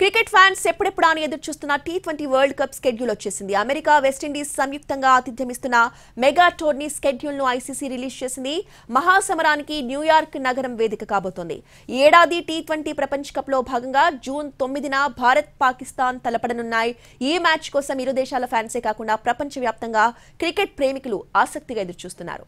cricket fans ఎప్పుడెప్పుడు అని ఎదురు చూస్తున్న T twenty world cup schedule వచ్చేసింది అమెరికా వెస్టిండీస్ సంయుక్తంగా ఆతిథ్యమిస్తున్న మెగా టోర్నీ స్కెడ్యూల్ ను ఐసీసీ రిలీజ్ చేసింది మహాసమరానికి న్యూయార్క్ నగరం వేదిక కాబోతోంది ఏడాది టీ ట్వంటీ ప్రపంచ కప్లో భాగంగా జూన్ తొమ్మిదిన భారత్ పాకిస్తాన్ తలపడనున్నాయి ఈ మ్యాచ్ కోసం ఇరు దేశాల ఫ్యాన్సే కాకుండా ప్రపంచవ్యాప్తంగా క్రికెట్ ప్రేమికులు ఆసక్తిగా ఎదురు చూస్తున్నారు